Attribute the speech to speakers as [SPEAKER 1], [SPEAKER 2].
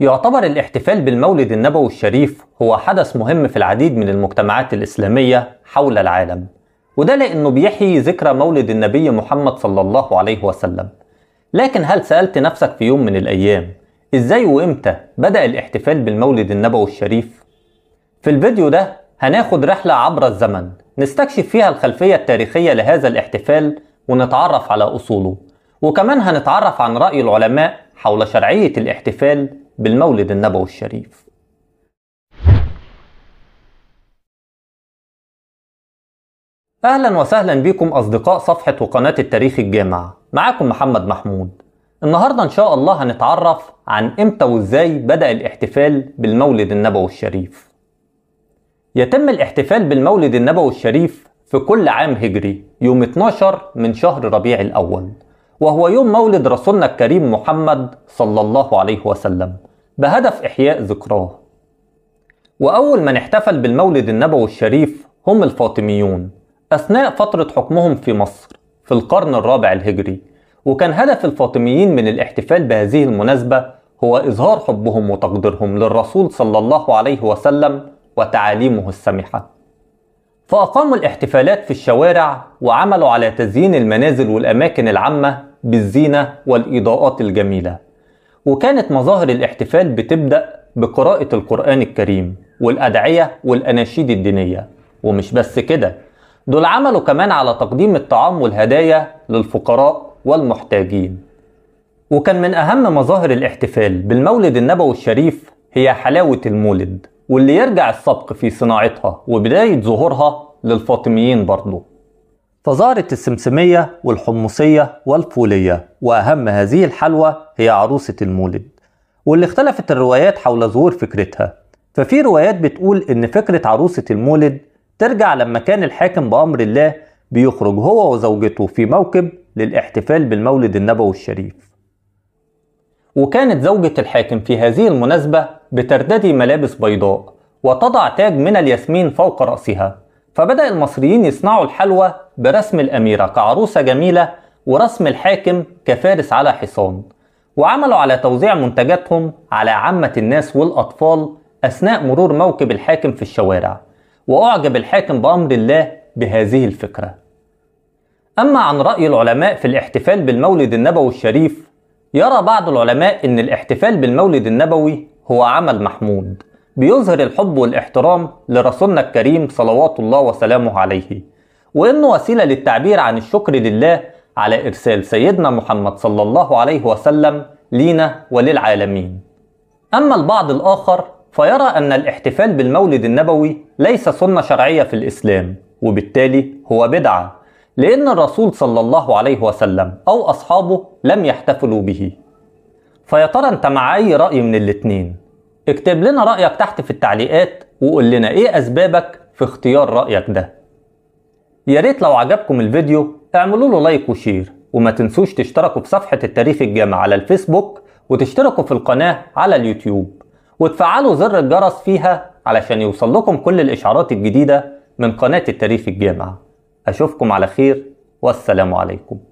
[SPEAKER 1] يعتبر الاحتفال بالمولد النبوي الشريف هو حدث مهم في العديد من المجتمعات الإسلامية حول العالم وده لأنه بيحيي ذكرى مولد النبي محمد صلى الله عليه وسلم لكن هل سألت نفسك في يوم من الأيام إزاي وإمتى بدأ الاحتفال بالمولد النبوي الشريف؟ في الفيديو ده هناخد رحلة عبر الزمن نستكشف فيها الخلفية التاريخية لهذا الاحتفال ونتعرف على أصوله وكمان هنتعرف عن رأي العلماء حول شرعية الاحتفال بالمولد النبوي الشريف أهلا وسهلا بكم أصدقاء صفحة وقناة التاريخ الجامعة معاكم محمد محمود النهاردة إن شاء الله هنتعرف عن إمتى وإزاي بدأ الاحتفال بالمولد النبوي الشريف يتم الاحتفال بالمولد النبوي الشريف في كل عام هجري يوم 12 من شهر ربيع الأول وهو يوم مولد رسولنا الكريم محمد صلى الله عليه وسلم بهدف إحياء ذكراه وأول من احتفل بالمولد النبوي الشريف هم الفاطميون أثناء فترة حكمهم في مصر في القرن الرابع الهجري وكان هدف الفاطميين من الاحتفال بهذه المناسبة هو إظهار حبهم وتقديرهم للرسول صلى الله عليه وسلم وتعاليمه السمحة فأقاموا الاحتفالات في الشوارع وعملوا على تزيين المنازل والأماكن العامة بالزينة والإضاءات الجميلة وكانت مظاهر الاحتفال بتبدأ بقراءة القرآن الكريم والأدعية والأناشيد الدينية ومش بس كده دول عملوا كمان على تقديم الطعام والهدايا للفقراء والمحتاجين وكان من أهم مظاهر الاحتفال بالمولد النبوي الشريف هي حلاوة المولد واللي يرجع السبق في صناعتها وبداية ظهورها للفاطميين برضه فظهرت السمسمية والحمصية والفولية وأهم هذه الحلوى هي عروسة المولد واللي اختلفت الروايات حول ظهور فكرتها ففي روايات بتقول إن فكرة عروسة المولد ترجع لما كان الحاكم بأمر الله بيخرج هو وزوجته في موكب للاحتفال بالمولد النبوي الشريف وكانت زوجة الحاكم في هذه المناسبة بترتدي ملابس بيضاء وتضع تاج من الياسمين فوق رأسها فبدأ المصريين يصنعوا الحلوى برسم الأميرة كعروسة جميلة ورسم الحاكم كفارس على حصان وعملوا على توزيع منتجاتهم على عامة الناس والأطفال أثناء مرور موكب الحاكم في الشوارع وأعجب الحاكم بأمر الله بهذه الفكرة أما عن رأي العلماء في الاحتفال بالمولد النبوي الشريف يرى بعض العلماء أن الاحتفال بالمولد النبوي هو عمل محمود بيظهر الحب والاحترام لرسولنا الكريم صلوات الله وسلامه عليه وإنه وسيلة للتعبير عن الشكر لله على إرسال سيدنا محمد صلى الله عليه وسلم لينا وللعالمين. أما البعض الآخر فيرى أن الاحتفال بالمولد النبوي ليس سنة شرعية في الإسلام وبالتالي هو بدعة لأن الرسول صلى الله عليه وسلم أو أصحابه لم يحتفلوا به فيا ترى أنت مع أي رأي من الاتنين اكتب لنا رأيك تحت في التعليقات وقول لنا إيه أسبابك في اختيار رأيك ده يا ريت لو عجبكم الفيديو اعملوا له لايك وشير وما تنسوش تشتركوا في صفحة التاريخ الجامع على الفيسبوك وتشتركوا في القناة على اليوتيوب وتفعلوا زر الجرس فيها علشان يوصل لكم كل الإشعارات الجديدة من قناة التاريخ الجامع أشوفكم على خير والسلام عليكم